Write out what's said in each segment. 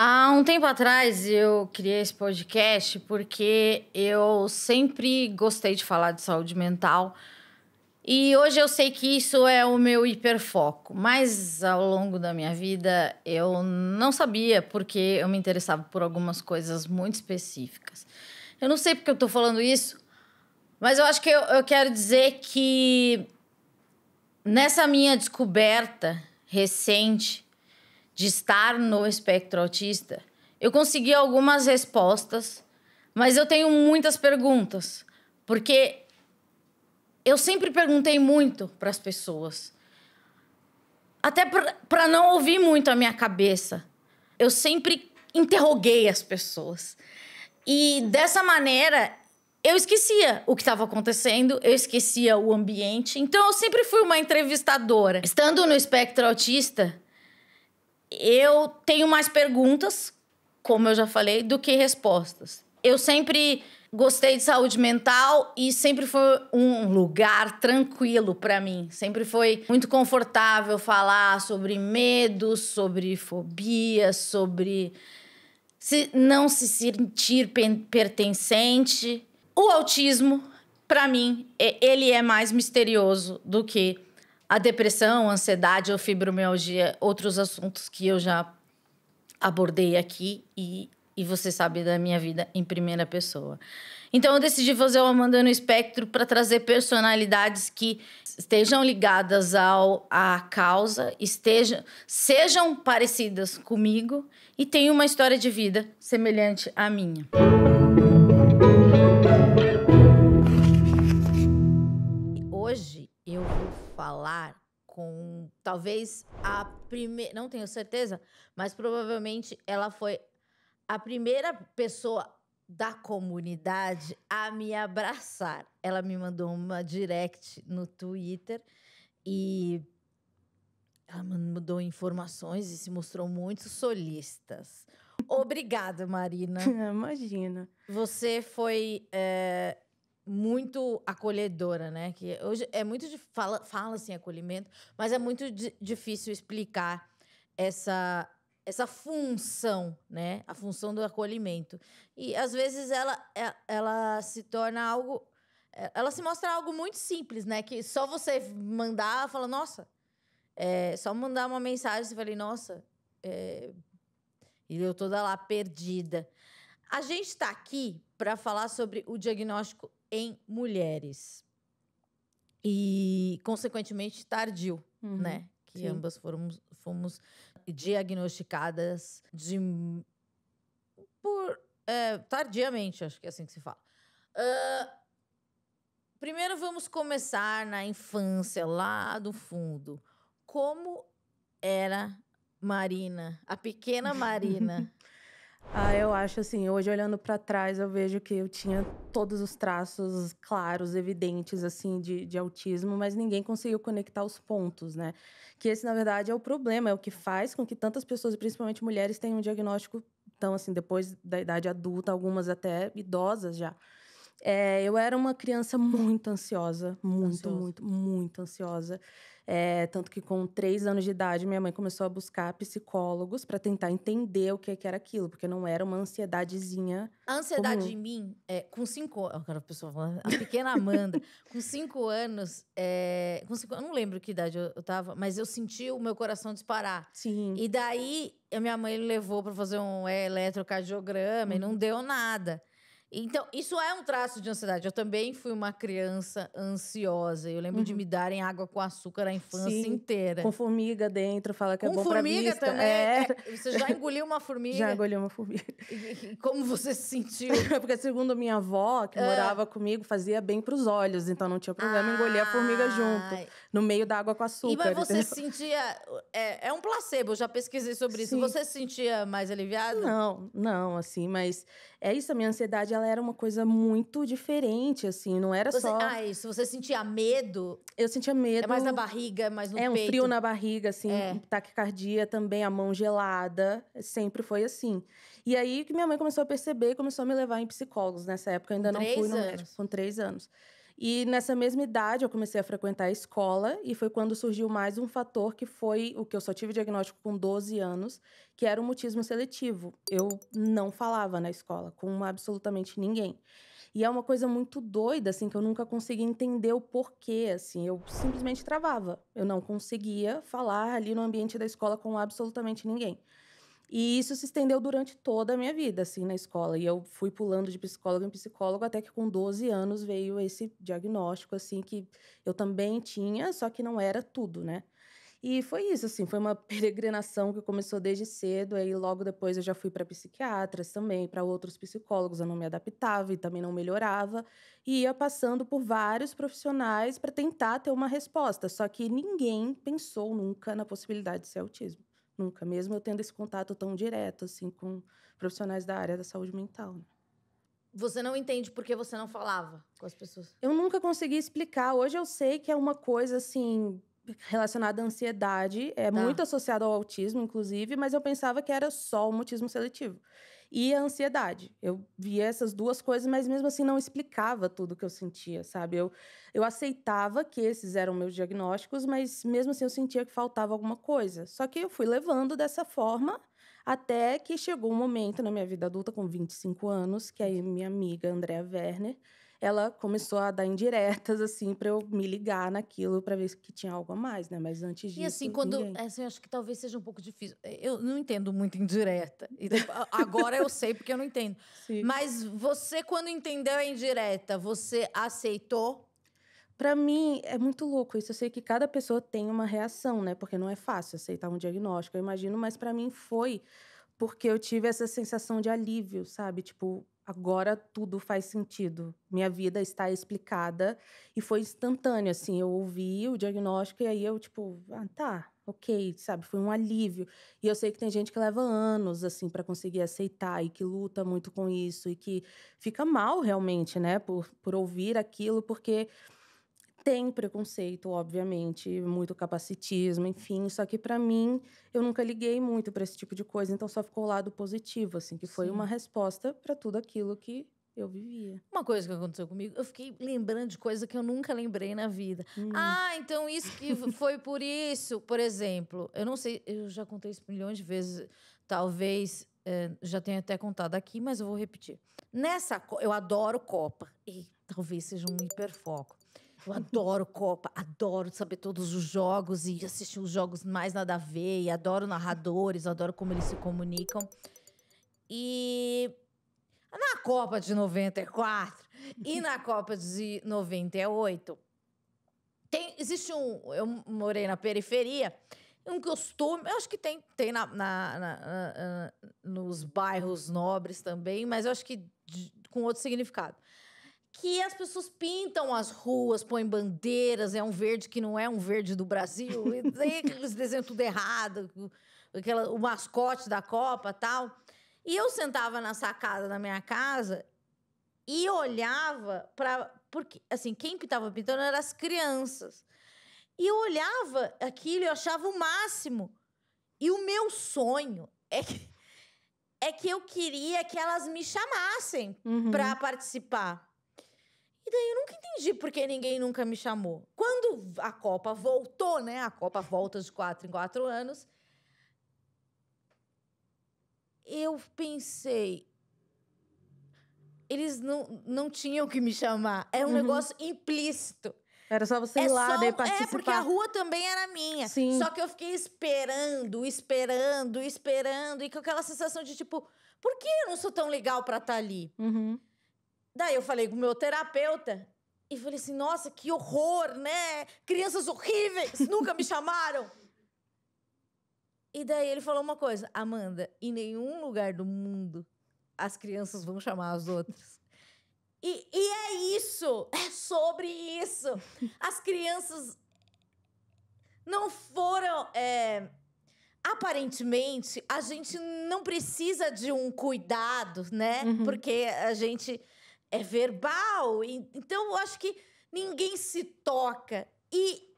Há um tempo atrás eu criei esse podcast porque eu sempre gostei de falar de saúde mental. E hoje eu sei que isso é o meu hiperfoco, mas ao longo da minha vida eu não sabia porque eu me interessava por algumas coisas muito específicas. Eu não sei porque eu estou falando isso, mas eu acho que eu, eu quero dizer que nessa minha descoberta recente de estar no espectro autista, eu consegui algumas respostas, mas eu tenho muitas perguntas, porque eu sempre perguntei muito para as pessoas. Até para não ouvir muito a minha cabeça. Eu sempre interroguei as pessoas. E dessa maneira, eu esquecia o que estava acontecendo, eu esquecia o ambiente. Então, eu sempre fui uma entrevistadora. Estando no espectro autista, eu tenho mais perguntas, como eu já falei, do que respostas. Eu sempre gostei de saúde mental e sempre foi um lugar tranquilo para mim. Sempre foi muito confortável falar sobre medo, sobre fobia, sobre se não se sentir pertencente. O autismo, para mim, é, ele é mais misterioso do que a depressão, ansiedade ou fibromialgia, outros assuntos que eu já abordei aqui e, e você sabe da minha vida em primeira pessoa. Então eu decidi fazer uma Amanda no Espectro para trazer personalidades que estejam ligadas ao à causa, estejam sejam parecidas comigo e tenham uma história de vida semelhante à minha. Hoje eu vou falar com talvez a primeira, não tenho certeza, mas provavelmente ela foi a primeira pessoa da comunidade a me abraçar. Ela me mandou uma direct no Twitter e ela mandou informações e se mostrou muito solistas. Obrigada, Marina. Imagina. Você foi é, muito acolhedora, né? Que hoje é muito de fala, fala assim acolhimento, mas é muito difícil explicar essa essa função, né? A função do acolhimento. E às vezes ela é, ela se torna algo é, ela se mostra algo muito simples, né? Que só você mandar, fala, nossa, é, só mandar uma mensagem, você fala, nossa, é... e eu toda lá perdida. A gente está aqui para falar sobre o diagnóstico em mulheres. E, consequentemente, tardio, uhum. né? Que Sim. ambas fomos, fomos diagnosticadas de, por é, tardiamente, acho que é assim que se fala. Uh, primeiro vamos começar na infância, lá do fundo. Como era Marina, a pequena Marina, Ah, eu acho assim, hoje olhando para trás, eu vejo que eu tinha todos os traços claros, evidentes, assim, de, de autismo, mas ninguém conseguiu conectar os pontos, né? Que esse, na verdade, é o problema, é o que faz com que tantas pessoas, principalmente mulheres, tenham um diagnóstico tão, assim, depois da idade adulta, algumas até idosas já. É, eu era uma criança muito ansiosa, muito, ansiosa. muito, muito ansiosa. É, tanto que com três anos de idade, minha mãe começou a buscar psicólogos para tentar entender o que, que, era aquilo, porque não era uma ansiedadezinha. A ansiedade comum. em mim, é, com cinco anos. Aquela a pessoa falando, a pequena Amanda, com cinco anos, é, com cinco, eu não lembro que idade eu, eu tava, mas eu senti o meu coração disparar. Sim. E daí, a minha mãe levou para fazer um eletrocardiograma uhum. e não uhum. deu nada. Então, isso é um traço de ansiedade. Eu também fui uma criança ansiosa. Eu lembro uhum. de me darem água com açúcar a infância Sim, inteira. Com formiga dentro, fala que é com é bom pra vista. Com formiga também. É. é. Você já engoliu uma formiga? Já engoliu uma formiga. E, como você se sentiu? Porque segundo minha avó, que é. morava comigo, fazia bem para os olhos. Então não tinha problema ah. engolir a formiga junto no meio da água com açúcar. E mas você entendeu? sentia. É, é, um placebo, eu já pesquisei sobre isso. Você se sentia mais aliviada? Não, não, assim, mas é isso, a minha ansiedade ela era uma coisa muito diferente, assim, não era você, só. Ah, isso. Você sentia medo? Eu sentia medo. É mais na barriga, é mais no é, peito. É um frio na barriga, assim, é. taquicardia também, a mão gelada. Sempre foi assim. E aí que minha mãe começou a perceber começou a me levar em psicólogos nessa época. Eu ainda não fui no médico. Com três anos. E nessa mesma idade eu comecei a frequentar a escola e foi quando surgiu mais um fator que foi o que eu só tive diagnóstico com 12 anos, que era o mutismo seletivo. Eu não falava na escola com absolutamente ninguém. E é uma coisa muito doida, assim, que eu nunca consegui entender o porquê, assim. Eu simplesmente travava. Eu não conseguia falar ali no ambiente da escola com absolutamente ninguém. E isso se estendeu durante toda a minha vida, assim, na escola. E eu fui pulando de psicólogo em psicólogo até que com 12 anos veio esse diagnóstico, assim, que eu também tinha, só que não era tudo, né? E foi isso, assim, foi uma peregrinação que começou desde cedo. Aí logo depois eu já fui para psiquiatras também, para outros psicólogos. Eu não me adaptava e também não melhorava. E ia passando por vários profissionais para tentar ter uma resposta. Só que ninguém pensou nunca na possibilidade de ser autismo. Nunca, mesmo eu tendo esse contato tão direto assim com profissionais da área da saúde mental. Né? Você não entende por que você não falava com as pessoas? Eu nunca consegui explicar. Hoje eu sei que é uma coisa assim relacionada à ansiedade, é tá. muito associada ao autismo, inclusive, mas eu pensava que era só o mutismo seletivo e a ansiedade. Eu via essas duas coisas, mas mesmo assim não explicava tudo que eu sentia, sabe? Eu, eu aceitava que esses eram meus diagnósticos, mas mesmo assim eu sentia que faltava alguma coisa. Só que eu fui levando dessa forma até que chegou um momento na minha vida adulta, com 25 anos, que aí minha amiga Andrea Werner ela começou a dar indiretas, assim, para eu me ligar naquilo, para ver se tinha algo a mais, né? Mas antes disso. E assim, quando. Ninguém... É, assim, acho que talvez seja um pouco difícil. É, eu não entendo muito indireta. Tipo, agora eu sei porque eu não entendo. Sim. Mas você, quando entendeu a indireta, você aceitou? Para mim é muito louco isso. Eu sei que cada pessoa tem uma reação, né? Porque não é fácil aceitar um diagnóstico, eu imagino, mas para mim foi porque eu tive essa sensação de alívio, sabe? Tipo, agora tudo faz sentido. Minha vida está explicada. E foi instantâneo, assim. Eu ouvi o diagnóstico e aí eu, tipo, ah, tá, ok, sabe? Foi um alívio. E eu sei que tem gente que leva anos, assim, para conseguir aceitar e que luta muito com isso e que fica mal, realmente, né, por, por ouvir aquilo, porque tem preconceito, obviamente, muito capacitismo, enfim. Só que para mim, eu nunca liguei muito para esse tipo de coisa, então só ficou o lado positivo, assim, que foi Sim. uma resposta para tudo aquilo que eu vivia. Uma coisa que aconteceu comigo, eu fiquei lembrando de coisa que eu nunca lembrei na vida. Hum. Ah, então isso que foi por isso, por exemplo. Eu não sei, eu já contei isso milhões de vezes, talvez é, já tenha até contado aqui, mas eu vou repetir. Nessa, eu adoro Copa. E talvez seja um hiperfoco. Eu adoro Copa, adoro saber todos os jogos e assistir os jogos mais nada a ver. E adoro narradores, adoro como eles se comunicam. E na Copa de 94 e na Copa de 98, tem, existe um. Eu morei na periferia. Um costume, eu acho que tem, tem na, na, na, nos bairros nobres também, mas eu acho que de, com outro significado que as pessoas pintam as ruas, põem bandeiras, é um verde que não é um verde do Brasil, eles desenham tudo errado, aquela, o mascote da Copa tal. E eu sentava na sacada da minha casa e olhava para. Porque, assim, quem estava pintando eram as crianças. E eu olhava aquilo e achava o máximo. E o meu sonho é que, é que eu queria que elas me chamassem uhum. para participar. E daí eu nunca entendi por que ninguém nunca me chamou. Quando a Copa voltou, né? A Copa volta de quatro em quatro anos. Eu pensei. Eles não, não tinham que me chamar. Era é um uhum. negócio implícito. Era só você é ir é lá, só, daí participar. É, porque a rua também era minha. Sim. Só que eu fiquei esperando, esperando, esperando. E com aquela sensação de tipo, por que eu não sou tão legal pra estar tá ali? Uhum. Daí eu falei com o meu terapeuta e falei assim: nossa, que horror, né? Crianças horríveis, nunca me chamaram. E daí ele falou uma coisa: Amanda, em nenhum lugar do mundo as crianças vão chamar as outras. E, e é isso, é sobre isso. As crianças não foram. É, aparentemente, a gente não precisa de um cuidado, né? Uhum. Porque a gente é verbal. Então eu acho que ninguém se toca. E,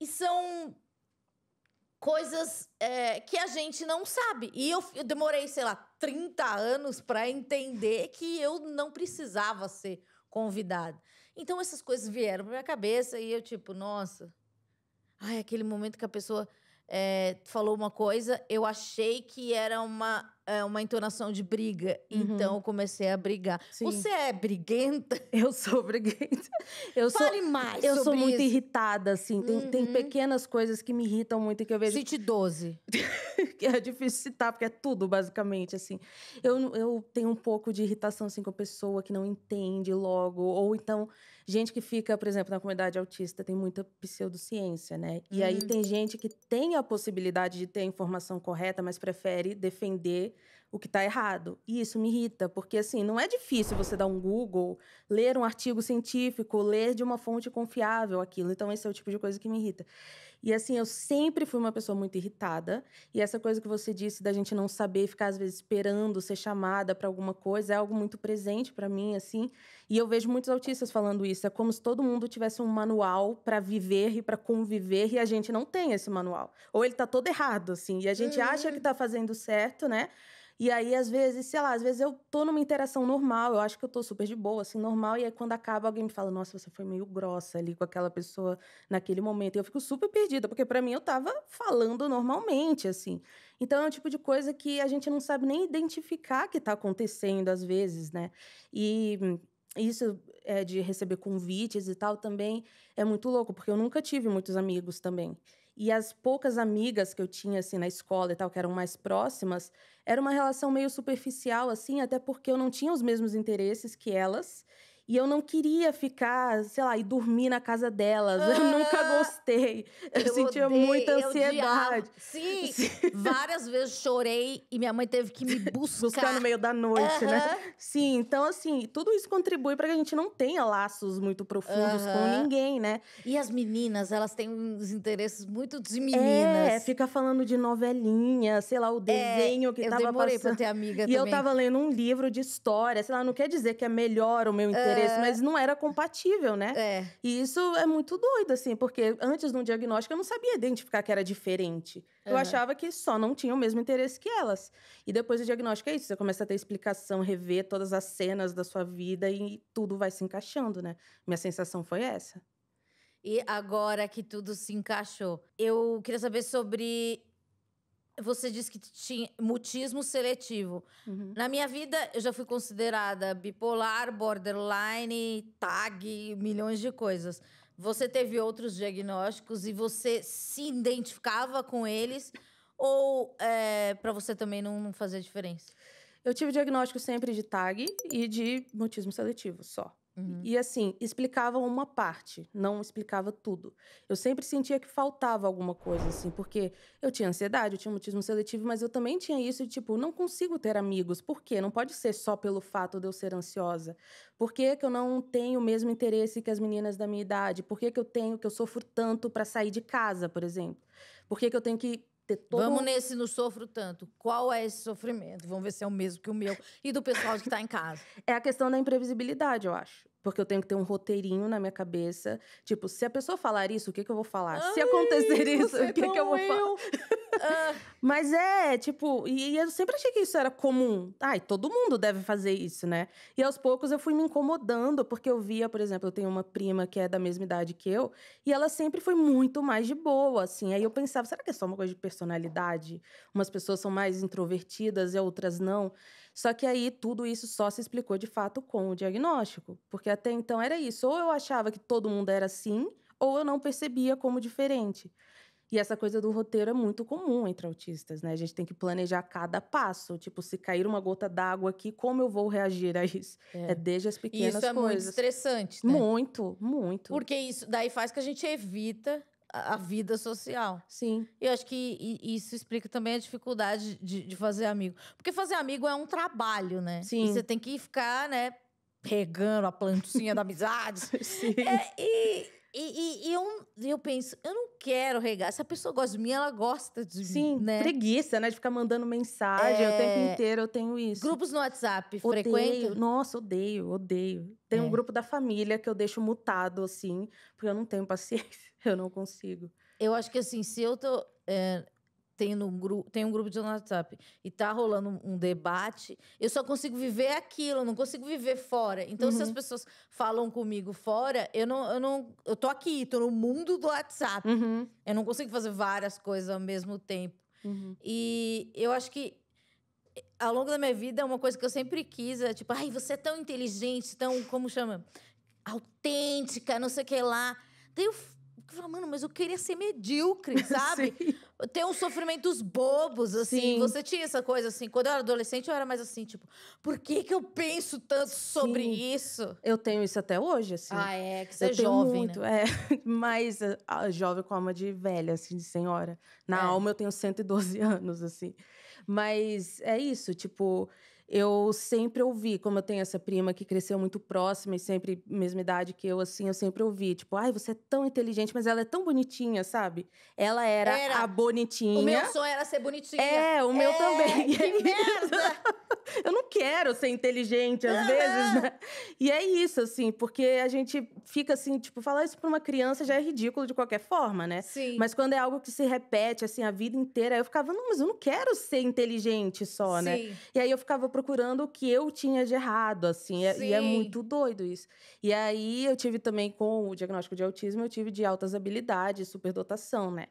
e são coisas é, que a gente não sabe. E eu, eu demorei, sei lá, 30 anos para entender que eu não precisava ser convidada. Então essas coisas vieram pra minha cabeça e eu, tipo, nossa. Ai, aquele momento que a pessoa é, falou uma coisa, eu achei que era uma é, uma entonação de briga. Uhum. Então eu comecei a brigar. Sim. Você é briguenta? Eu sou briguenta. Eu Fale mais. Eu sou muito irritada, assim. Tem, uhum. tem pequenas coisas que me irritam muito que eu vejo. Cite 12. que é difícil citar, porque é tudo, basicamente, assim. Eu, eu tenho um pouco de irritação, assim, com a pessoa que não entende logo. Ou então, gente que fica, por exemplo, na comunidade autista, tem muita pseudociência, né? E uhum. aí tem gente que tem a possibilidade de ter a informação correta, mas prefere defender o que está errado. E isso me irrita, porque assim, não é difícil você dar um Google, ler um artigo científico, ler de uma fonte confiável aquilo. Então, esse é o tipo de coisa que me irrita. E assim, eu sempre fui uma pessoa muito irritada. E essa coisa que você disse da gente não saber ficar, às vezes, esperando ser chamada para alguma coisa, é algo muito presente para mim, assim. E eu vejo muitos autistas falando isso. É como se todo mundo tivesse um manual para viver e para conviver, e a gente não tem esse manual. Ou ele está todo errado, assim, e a gente uhum. acha que está uhum. fazendo certo, né? E aí, às vezes, sei lá, às vezes eu tô numa interação normal, eu acho que eu tô super de boa, assim, normal, e aí quando acaba alguém me fala, nossa, você foi meio grossa ali com aquela pessoa naquele momento. E eu fico super perdida, porque para mim eu tava falando normalmente, assim. Então é um tipo de coisa que a gente não sabe nem identificar que tá acontecendo às vezes, né? E isso é, de receber convites e tal também é muito louco, porque eu nunca tive muitos amigos também. E as poucas amigas que eu tinha assim na escola e tal, que eram mais próximas, era uma relação meio superficial assim, até porque eu não tinha os mesmos interesses que elas e eu não queria ficar, sei lá, e dormir na casa delas. Ah, eu nunca gostei. Eu, eu sentia odeio, muita ansiedade. Sim, Sim, várias vezes chorei e minha mãe teve que me buscar. Buscar no meio da noite, né? Sim, então assim, tudo isso contribui para que a gente não tenha laços muito profundos com ninguém, né? E as meninas, elas têm uns interesses muito de é, meninas. É, fica falando de novelinha, sei lá, o é, desenho é, que eu tava demorei passando. Pra ter amiga e também. eu tava lendo um livro de história, sei lá, não quer dizer que é melhor o meu interesse é. mas não era compatível, né? É. E isso é muito doido, assim, porque antes de um diagnóstico eu não sabia identificar que era diferente. Eu achava que só não tinha o mesmo interesse que elas. E depois do diagnóstico é isso, você começa a ter explicação, rever todas as cenas da sua vida e tudo vai se encaixando, né? Minha sensação foi essa. E agora que tudo se encaixou, eu queria saber sobre você disse que tinha mutismo seletivo. Uhum. Na minha vida, eu já fui considerada bipolar, borderline, tag, milhões de coisas. Você teve outros diagnósticos e você se identificava com eles? Ou é, para você também não, não fazer diferença? Eu tive diagnóstico sempre de TAG e de mutismo seletivo, só. Uhum. E assim, explicava uma parte, não explicava tudo. Eu sempre sentia que faltava alguma coisa, assim, porque eu tinha ansiedade, eu tinha mutismo seletivo, mas eu também tinha isso de tipo, não consigo ter amigos. Por quê? Não pode ser só pelo fato de eu ser ansiosa. Por que, que eu não tenho o mesmo interesse que as meninas da minha idade? Por que, que eu tenho que eu sofro tanto para sair de casa, por exemplo? Por que, que eu tenho que ter todo Vamos nesse não sofro tanto. Qual é esse sofrimento? Vamos ver se é o mesmo que o meu e do pessoal que está em casa. É a questão da imprevisibilidade, eu acho. Porque eu tenho que ter um roteirinho na minha cabeça. Tipo, se a pessoa falar isso, o que, que eu vou falar? Ai, se acontecer isso, o é que, que eu vou falar? ah. Mas é, tipo, e, eu sempre achei que isso era comum. Ai, todo mundo deve fazer isso, né? E aos poucos eu fui me incomodando, porque eu via, por exemplo, eu tenho uma prima que é da mesma idade que eu, e ela sempre foi muito mais de boa, assim. Aí eu pensava, será que é só uma coisa de personalidade? Umas pessoas são mais introvertidas e outras não. Só que aí tudo isso só se explicou de fato com o diagnóstico, porque até então era isso, ou eu achava que todo mundo era assim, ou eu não percebia como diferente. E essa coisa do roteiro é muito comum entre autistas, né? A gente tem que planejar cada passo. Tipo, se cair uma gota d'água aqui, como eu vou reagir a isso? É, é desde as pequenas coisas. Isso é coisas. muito estressante, né? Muito, muito. Porque isso daí faz que a gente evita a vida social. Sim. E eu acho que isso explica também a dificuldade de, de fazer amigo. Porque fazer amigo é um trabalho, né? Sim. E você tem que ficar, né, regando a plantinha da amizade. Sim. É, e, e, e, eu, eu penso, eu não quero regar. Se a pessoa gosta de mim, ela gosta de Sim, mim. Sim, né? preguiça, né? De ficar mandando mensagem é... o tempo é. inteiro, eu tenho isso. Grupos no WhatsApp, odeio. frequento? Nossa, odeio, odeio. Tem é. um grupo da família que eu deixo mutado, assim, porque eu não tenho paciência. Eu não consigo. Eu acho que assim, se eu tô. É, tendo um grupo, tem um grupo de WhatsApp e tá rolando um debate, eu só consigo viver aquilo, eu não consigo viver fora. Então, uhum. se as uhum. pessoas falam comigo fora, eu não, eu não. Eu tô aqui, tô no mundo do WhatsApp. Uhum. Eu não consigo fazer várias coisas ao mesmo tempo. Uhum. E eu acho que eh, ao longo da minha vida, uma coisa que eu sempre quis é tipo, ai, você é tão inteligente, tão, como chama? Autêntica, não sei o que lá. Daí eu eu falo, mano, mas eu queria ser medíocre, sabe? Ter uns sofrimentos bobos, assim. Sim. Você tinha essa coisa, assim. Quando eu era adolescente, eu era mais assim, tipo, por que que eu penso tanto sobre isso? Eu tenho isso até hoje, assim. Ah, é, que você eu é jovem, muito, né? É, mas a, ah, jovem com alma de velha, assim, de senhora. Na é. alma eu tenho 112 anos, assim. Mas é isso, tipo eu sempre ouvi, como eu tenho essa prima que cresceu muito próxima e sempre mesma idade que eu, assim, eu sempre ouvi, tipo, ai, você é tão inteligente, mas ela é tão bonitinha, sabe? Ela era, era. a bonitinha. O meu sonho era ser bonitinha. É, o meu é, também. Que é eu não quero ser inteligente às vezes, né? E é isso, assim, porque a gente fica assim, tipo, falar isso pra uma criança já é ridículo de qualquer forma, né? Sim. Mas quando é algo que se repete, assim, a vida inteira, eu ficava, não, mas eu não quero ser inteligente só, né? Sim. né? E aí eu ficava procurando o que eu tinha de errado, assim. E é, é muito doido isso. E aí eu tive também, com o diagnóstico de autismo, eu tive de altas habilidades, superdotação, né?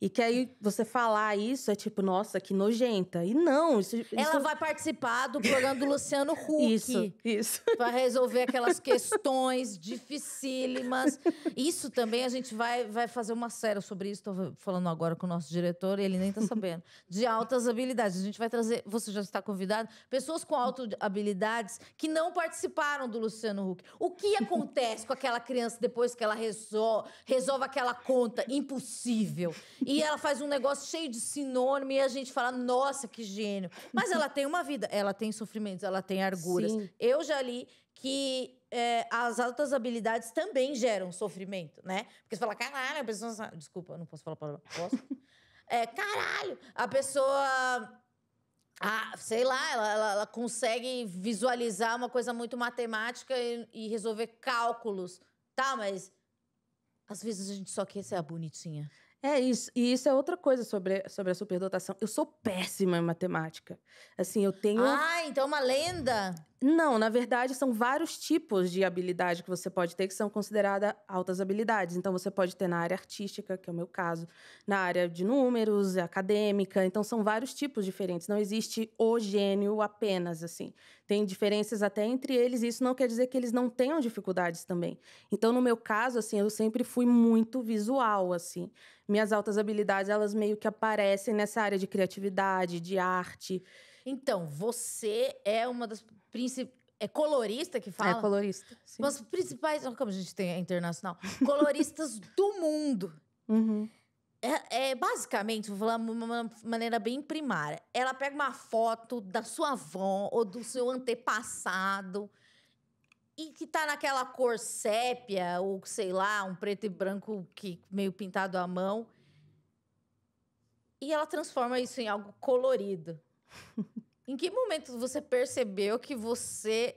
E que aí você falar isso é tipo, nossa, que nojenta. E não, isso. Ela isso... vai participar do programa do Luciano Huck. Isso, isso. Pra resolver aquelas questões dificílimas. Isso também a gente vai, vai fazer uma série sobre isso. Tô falando agora com o nosso diretor e ele nem tá sabendo. De altas habilidades. A gente vai trazer. Você já está convidado? Pessoas pessoas com auto-habilidades que não participaram do Luciano Huck. O que acontece com aquela criança depois que ela resol resolve aquela conta impossível? E ela faz um negócio cheio de sinônimo e a gente fala, nossa, que gênio. Mas ela tem uma vida, ela tem sofrimentos, ela tem arguras. Sim. Eu já li que é, as altas habilidades também geram sofrimento, né? Porque você fala, caralho, a pessoa. Desculpa, não posso falar palavra. Posso? é, caralho, a pessoa ah, sei lá, ela, ela, ela, consegue visualizar uma coisa muito matemática e, e, resolver cálculos. Tá, mas às vezes a gente só quer ser a bonitinha. É isso. E isso é outra coisa sobre, sobre a superdotação. Eu sou péssima em matemática. Assim, eu tenho. Ah, então é uma lenda! Não, na verdade, são vários tipos de habilidade que você pode ter que são consideradas altas habilidades. Então, você pode ter na área artística, que é o meu caso, na área de números, é acadêmica. Então, são vários tipos diferentes. Não existe o gênio apenas, assim. Tem diferenças até entre eles, e isso não quer dizer que eles não tenham dificuldades também. Então, no meu caso, assim, eu sempre fui muito visual, assim. Minhas altas habilidades, elas meio que aparecem nessa área de criatividade, de arte. Então, você é uma das principais. É colorista que é fala? É colorista. Sim. Mas principais. Olha como a gente tem internacional. Coloristas do mundo. Uhum. É, é, basicamente, vou falar de uma maneira bem primária. Ela pega uma foto da sua avó ou do seu antepassado e que tá naquela cor sépia ou sei lá, um preto e branco que meio pintado à mão. E ela transforma isso em algo colorido. em que momento você percebeu que você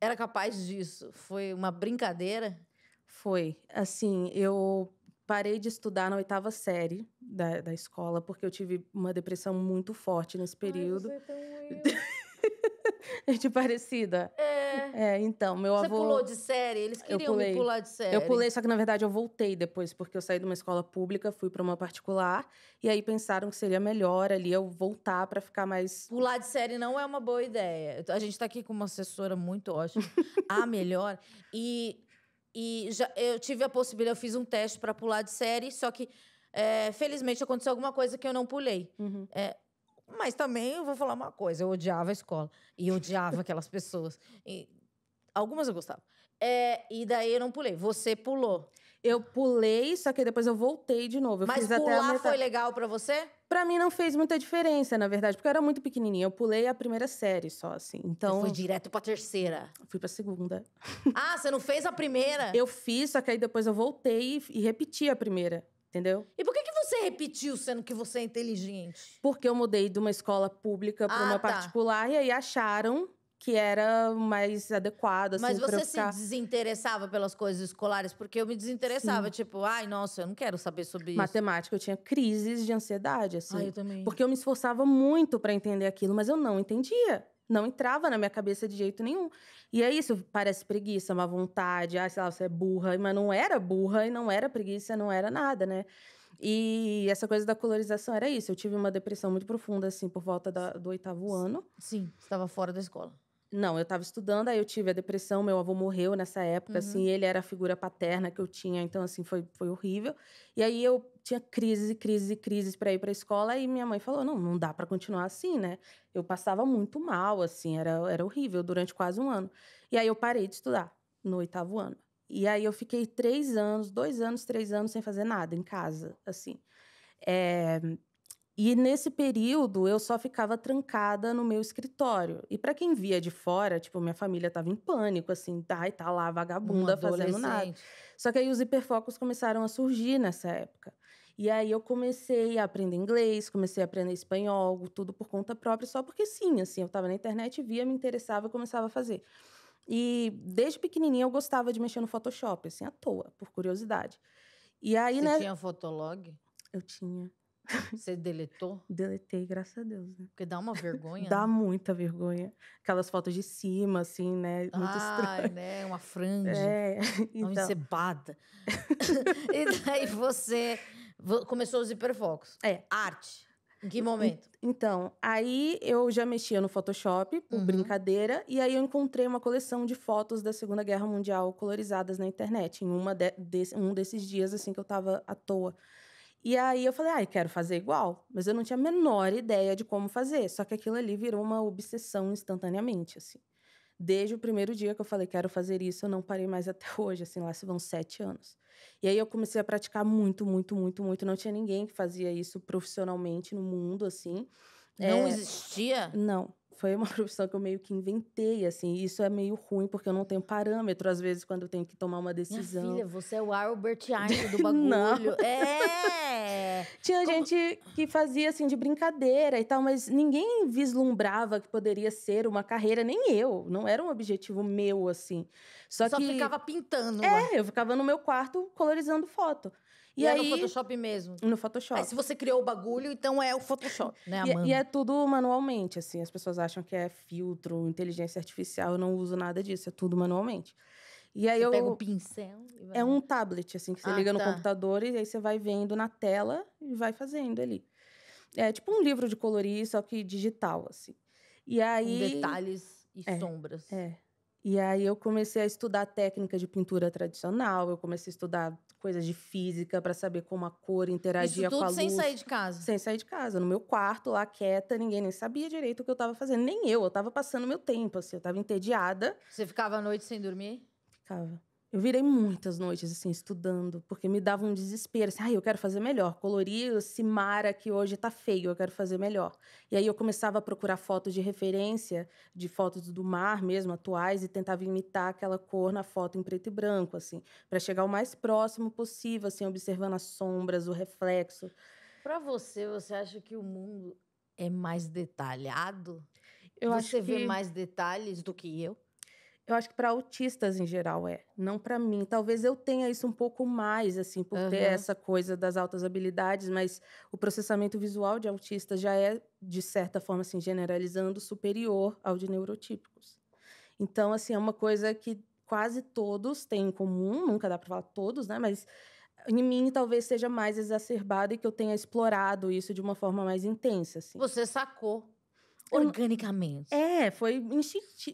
era capaz disso? Foi uma brincadeira? Foi. Assim, eu parei de estudar na oitava série da, da escola, porque eu tive uma depressão muito forte nesse período. Ai, você é tão É de parecida. É. É, então, meu Você avô. Você pulou de série? Eles queriam me pular de série. Eu pulei, só que na verdade eu voltei depois, porque eu saí de uma escola pública, fui para uma particular, e aí pensaram que seria melhor ali eu voltar para ficar mais. Pular de série não é uma boa ideia. A gente tá aqui com uma assessora muito ótima, a melhor, e. E já, eu tive a possibilidade, eu fiz um teste para pular de série, só que é, felizmente aconteceu alguma coisa que eu não pulei. Uhum. É, mas também eu vou falar uma coisa: eu odiava a escola e odiava aquelas pessoas. E algumas eu gostava. É, e daí eu não pulei. Você pulou. Eu pulei, só que depois eu voltei de novo. Eu Mas pular foi legal para você? Para mim não fez muita diferença, na verdade, porque eu era muito pequenininha. Eu pulei a primeira série só, assim. Então. Você foi direto pra terceira. fui pra segunda. Ah, você não fez a primeira? Eu fiz, só que aí depois eu voltei e repeti a primeira. Entendeu? E por que, que você repetiu sendo que você é inteligente? Porque eu mudei de uma escola pública para ah, uma tá. particular e aí acharam que era mais adequada. Assim, Mas você se desinteressava pelas coisas escolares? Porque eu me desinteressava. Sim. Tipo, ai, nossa, eu não quero saber sobre isso. Matemática, eu tinha crises de ansiedade, assim. Ah, eu também. Porque eu me esforçava muito para entender aquilo, mas eu não entendia. Não entrava na minha cabeça de jeito nenhum. E é isso, parece preguiça, uma vontade, ah, sei lá, você é burra, mas não era burra e não era preguiça, não era nada, né? E essa coisa da colorização era isso. Eu tive uma depressão muito profunda, assim, por volta da, do oitavo ano. Sim, estava fora da escola. Não, eu estava estudando, aí eu tive a depressão, meu avô morreu nessa época, assim, uhum. assim, ele era a figura paterna que eu tinha, então, assim, foi, foi horrível. E aí eu tinha crises e crises e crises para ir para a escola, e minha mãe falou: não, não dá para continuar assim, né? Eu passava muito mal, assim, era, era horrível durante quase um ano. E aí eu parei de estudar no oitavo ano. E aí eu fiquei três anos, dois anos, três anos sem fazer nada em casa, assim. É, e nesse período eu só ficava trancada no meu escritório. E para quem via de fora, tipo, minha família tava em pânico, assim, tá, e tá lá vagabunda fazendo nada. Só que aí os hiperfocos começaram a surgir nessa época. E aí eu comecei a aprender inglês, comecei a aprender espanhol, tudo por conta própria, só porque sim, assim, eu tava na internet, via, me interessava, eu começava a fazer. E desde pequenininha eu gostava de mexer no Photoshop, assim, à toa, por curiosidade. E aí, Você né? Você tinha fotolog? Eu tinha. Você deletou? Deletei, graças a Deus, né? Porque dá uma vergonha. dá né? muita vergonha. Aquelas fotos de cima, assim, né? Muito ah, estranho. né? Uma franja. É, então... Uma encebada. e daí você começou os hiperfocos. É. Arte. Em que momento? Então, aí eu já mexia no Photoshop por uhum. brincadeira, e aí eu encontrei uma coleção de fotos da Segunda Guerra Mundial colorizadas na internet, em uma de, de, um desses dias assim que eu tava à toa. E aí eu falei, ai, ah, quero fazer igual. Mas eu não tinha a menor ideia de como fazer. Só que aquilo ali virou uma obsessão instantaneamente, assim. Desde o primeiro dia que eu falei, quero fazer isso, eu não parei mais até hoje, assim, lá se vão sete anos. E aí eu comecei a praticar muito, muito, muito, muito. Não tinha ninguém que fazia isso profissionalmente no mundo, assim. Não é... existia? Não. Foi uma profissão que eu meio que inventei, assim. E isso é meio ruim, porque eu não tenho parâmetro, às vezes, quando eu tenho que tomar uma decisão. Minha filha, você é o Albert Einstein do bagulho. não. É! É. Tinha Como... gente que fazia assim de brincadeira e tal, mas ninguém vislumbrava que poderia ser uma carreira, nem eu. Não era um objetivo meu, assim. Só, Só que... ficava pintando. É, eu ficava no meu quarto colorizando foto. E, e aí, é no Photoshop mesmo? No Photoshop. Aí se você criou o bagulho, então é o Photoshop, né, Amanda? E, é, e é tudo manualmente, assim. As pessoas acham que é filtro, inteligência artificial. Eu não uso nada disso, é tudo manualmente. E aí você eu pega o pincel. Vai... É um tablet assim que você ah, liga no tá. computador e aí você vai vendo na tela e vai fazendo ali. É tipo um livro de colorir só que digital assim. E aí Com detalhes e é, sombras. É. E aí eu comecei a estudar técnica de pintura tradicional, eu comecei a estudar coisas de física para saber como a cor interagia com a luz. sem sair de casa? Sem sair de casa, no meu quarto, lá quieta, ninguém nem sabia direito o que eu estava fazendo, nem eu, eu estava passando meu tempo, assim, eu estava entediada. Você ficava a noite sem dormir? ficava. Eu virei muitas noites, assim, estudando, porque me dava um desespero. Assim, ah, eu quero fazer melhor. Colorir esse mar aqui hoje tá feio, eu quero fazer melhor. E aí eu começava a procurar fotos de referência, de fotos do mar mesmo, atuais, e tentava imitar aquela cor na foto em preto e branco, assim, para chegar o mais próximo possível, assim, observando as sombras, o reflexo. Para você, você acha que o mundo é mais detalhado? Eu você acho que... vê mais detalhes do que eu? Eu acho que para autistas em geral é, não para mim. Talvez eu tenha isso um pouco mais, assim, por uhum. ter essa coisa das altas habilidades, mas o processamento visual de autistas já é, de certa forma, assim, generalizando, superior ao de neurotípicos. Então, assim, é uma coisa que quase todos têm em comum, nunca dá para falar todos, né? Mas em mim talvez seja mais exacerbado e que eu tenha explorado isso de uma forma mais intensa. Assim. Você sacou organicamente. É, foi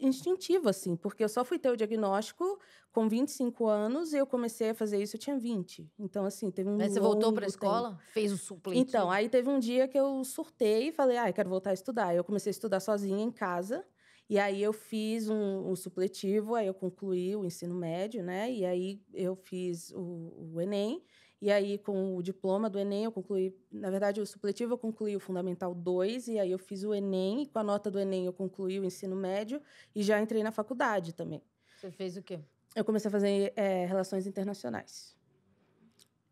instintivo, assim, porque eu só fui ter o diagnóstico com 25 anos e eu comecei a fazer isso, eu tinha 20. Então, assim, teve um. Mas você voltou para a escola? Fez o suplente? Então, aí teve um dia que eu surtei e falei, ah, eu quero voltar a estudar. Eu comecei a estudar sozinha em casa. E aí eu fiz um, um supletivo, aí eu concluí o ensino médio, né? E aí eu fiz o, o Enem e aí, com o diploma do Enem, eu concluí. Na verdade, o supletivo eu concluí o Fundamental 2, e aí eu fiz o Enem, e com a nota do Enem eu concluí o ensino médio e já entrei na faculdade também. Você fez o quê? Eu comecei a fazer é, Relações Internacionais,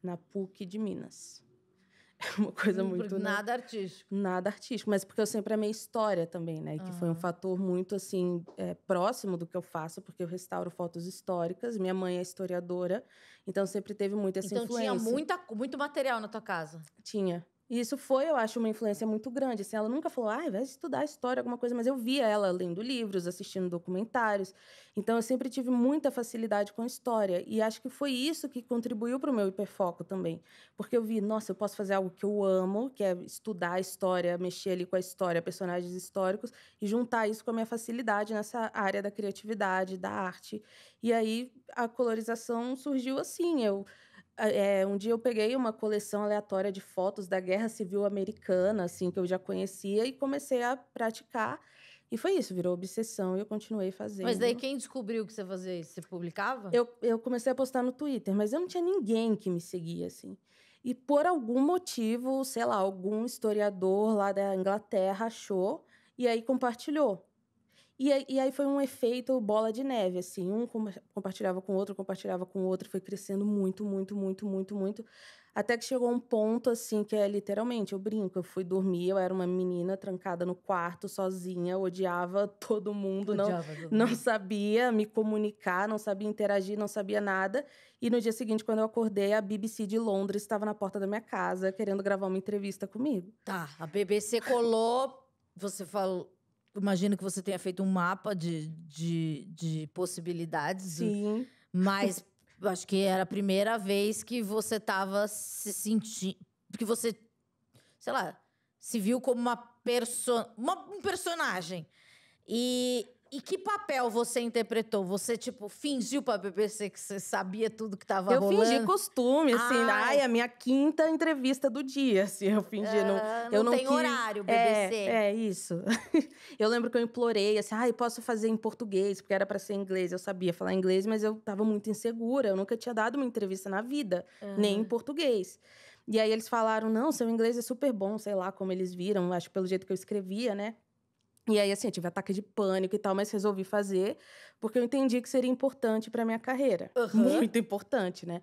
na PUC de Minas. uma coisa muito. Nada né? artístico. Nada artístico, mas porque eu sempre amei história também, né? Uhum. Que foi um ah. fator muito, assim, é, próximo do que eu faço, porque eu restauro fotos históricas. Minha mãe é historiadora, então sempre teve muito essa então, influência. Então tinha muita, muito material na tua casa? Tinha. E isso foi, eu acho, uma influência muito grande. Assim, ela nunca falou, ah, vai estudar história, alguma coisa, mas eu via ela lendo livros, assistindo documentários. Então, eu sempre tive muita facilidade com a história. E acho que foi isso que contribuiu para o meu hiperfoco também. Porque eu vi, nossa, eu posso fazer algo que eu amo, que é estudar a história, mexer ali com a história, personagens históricos, e juntar isso com a minha facilidade nessa área da criatividade, da arte. E aí, a colorização surgiu assim. Eu é, é, um dia eu peguei uma coleção aleatória de fotos da Guerra Civil Americana, assim, que eu já conhecia, e comecei a praticar. E foi isso, virou obsessão e eu continuei fazendo. Mas daí quem descobriu que você fazia isso? Você publicava? Eu, eu comecei a postar no Twitter, mas eu não tinha ninguém que me seguia, assim. E por algum motivo, sei lá, algum historiador lá da Inglaterra achou e aí compartilhou. E, e aí foi um efeito bola de neve, assim. Um compartilhava com o outro, compartilhava com o outro. Foi crescendo muito, muito, muito, muito, muito. Até que chegou um ponto, assim, que é literalmente, eu brinco, eu fui dormir, eu era uma menina trancada no quarto, sozinha, odiava todo mundo, odiava não, todo não sabia me comunicar, não sabia interagir, não sabia nada. E no dia seguinte, quando eu acordei, a BBC de Londres estava na porta da minha casa, querendo gravar uma entrevista comigo. Tá, a BBC colou, você falou imagino que você tenha feito um mapa de, de, de possibilidades. Hum, Sim. Mas acho que era a primeira vez que você estava se sentindo. Que você, sei lá, se viu como uma, perso uma um personagem. E e que papel você interpretou? Você, tipo, fingiu pra BBC que você sabia tudo que tava eu rolando? Eu fingi costume, assim. Né? Ai. ai, a minha quinta entrevista do dia, assim. Eu fingi. Ah, não, eu não tem quis... horário, BBC. É, é isso. eu lembro que eu implorei, assim, ai, ah, posso fazer em português, porque era para ser inglês. Eu sabia falar inglês, mas eu tava muito insegura. Eu nunca tinha dado uma entrevista na vida, uhum. nem em português. E aí eles falaram: não, seu inglês é super bom, sei lá como eles viram, acho que pelo jeito que eu escrevia, né? E aí, assim, eu tive ataque de pânico e tal, mas resolvi fazer, porque eu entendi que seria importante para minha carreira. Uhum. Muito importante, né?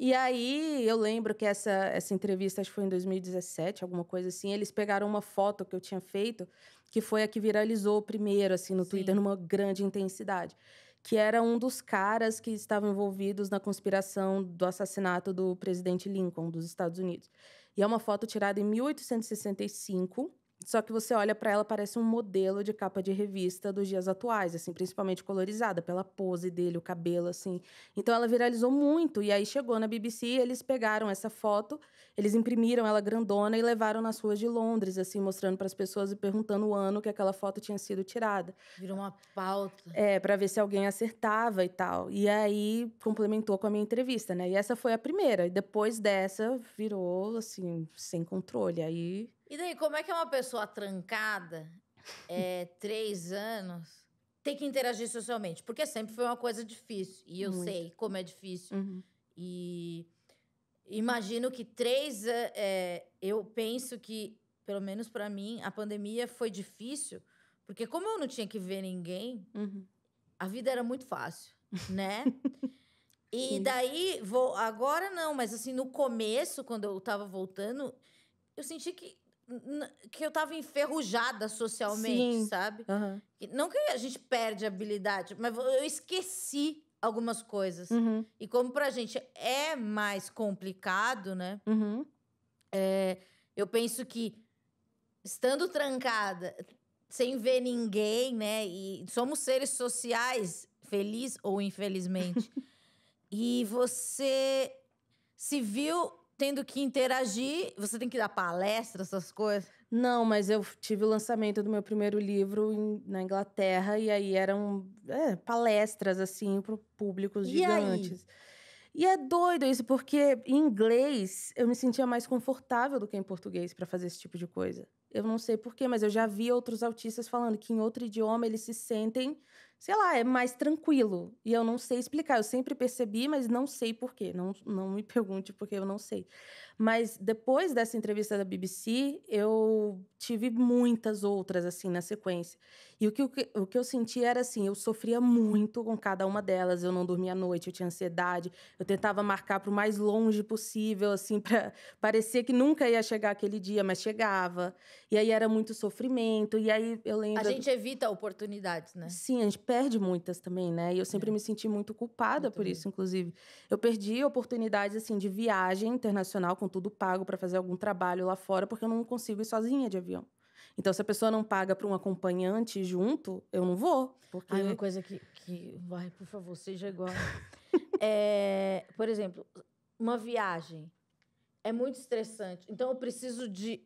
E aí, eu lembro que essa, essa entrevista, acho que foi em 2017, alguma coisa assim. Eles pegaram uma foto que eu tinha feito, que foi a que viralizou primeiro, assim, no Sim. Twitter, numa grande intensidade. Que era um dos caras que estavam envolvidos na conspiração do assassinato do presidente Lincoln, dos Estados Unidos. E é uma foto tirada em 1865 só que você olha para ela, parece um modelo de capa de revista dos dias atuais, assim, principalmente colorizada, pela pose dele, o cabelo, assim. Então ela viralizou muito. E aí chegou na BBC, eles pegaram essa foto, eles imprimiram ela grandona e levaram nas ruas de Londres, assim, mostrando para as pessoas e perguntando o ano que aquela foto tinha sido tirada. Virou uma pauta. É, para ver se alguém acertava e tal. E aí complementou com a minha entrevista, né? E essa foi a primeira. E depois dessa virou, assim, sem controle. Aí e daí, como é que é uma pessoa trancada, é, três anos, tem que interagir socialmente? Porque sempre foi uma coisa difícil. E eu Muito. sei como é difícil. Uhum. E imagino que três. É, eu penso que, pelo menos para mim, a pandemia foi difícil. Porque como eu não tinha que ver ninguém, uhum. a vida era muito fácil, né? e daí, vou, agora não, mas assim, no começo, quando eu tava voltando, eu senti que que eu tava enferrujada socialmente, Sim. sabe? Uhum. Não que a gente perde habilidade, mas eu esqueci algumas coisas. Uhum. E como pra gente é mais complicado, né? Uhum. É, eu penso que estando trancada, sem ver ninguém, né? E somos seres sociais, feliz ou infelizmente. e você se viu tendo que interagir, você tem que dar palestra, essas coisas? Não, mas eu tive o lançamento do meu primeiro livro em, na Inglaterra e aí eram é, palestras, assim, para públicos gigantes. E, e é doido isso, porque em inglês eu me sentia mais confortável do que em português para fazer esse tipo de coisa. Eu não sei porquê, mas eu já vi outros autistas falando que em outro idioma eles se sentem sei lá, é mais tranquilo. E eu não sei explicar. Eu sempre percebi, mas não sei porquê. Não, não me pergunte porque eu não sei. Mas depois dessa entrevista da BBC, eu tive muitas outras, assim, na sequência. E o que, o que eu senti era assim: eu sofria muito com cada uma delas. Eu não dormia à noite, eu tinha ansiedade. Eu tentava marcar para o mais longe possível, assim, para parecer que nunca ia chegar aquele dia, mas chegava. E aí era muito sofrimento. E aí eu lembro. A gente evita oportunidades, né? Sim, a gente perde muitas também, né? E eu sempre é. me senti muito culpada por isso, inclusive. Eu perdi oportunidades, assim, de viagem internacional com tudo pago para fazer algum trabalho lá fora, porque eu não consigo ir sozinha de avião. Então, se a pessoa não paga para um acompanhante junto, eu não vou. Porque... Ah, uma coisa que, que. Vai, por favor, seja igual. é, por exemplo, uma viagem é muito estressante. Então, eu preciso de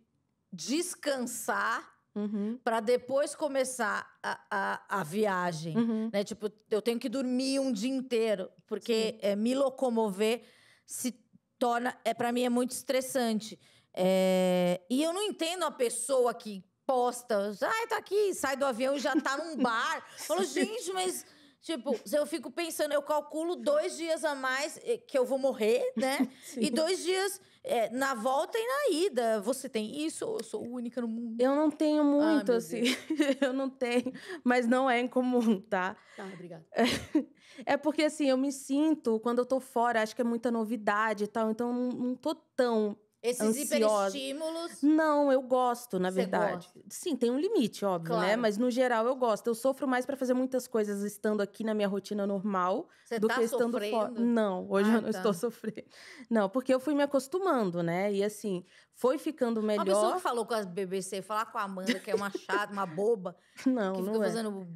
descansar Uhum. para depois começar a, a, a viagem, uhum. né? Tipo, eu tenho que dormir um dia inteiro porque é, me locomover se torna, é para mim é muito estressante. É, e eu não entendo a pessoa que posta, ai ah, tá aqui, sai do avião e já tá num bar. Falou gente, mas Tipo, se eu fico pensando, eu calculo dois dias a mais eh, que eu vou morrer, né? Sim. E dois dias é, na volta e na ida. Você tem isso? Eu sou única no mundo. Eu não tenho ah, muito, ah, assim. eu não tenho, mas não é incomum, tá? Tá, obrigada. É, é porque, assim, eu me sinto, quando eu tô fora, acho que é muita novidade e tal, então não, não tô tão esses ansiosa. hiperestímulos. Não, eu gosto, na Você verdade. Gosta? Sim, tem um limite, óbvio, né? claro. né? Mas no geral eu gosto. Eu sofro mais para fazer muitas coisas estando aqui na minha rotina normal Você do tá que estando fora. Não, hoje ah, eu não tá. estou sofrendo. Não, porque eu fui me acostumando, né? E assim, foi ficando melhor. Uma pessoa que falou com as BBC, falar com a Amanda, que é uma chata, uma boba, não, que fica não é. fazendo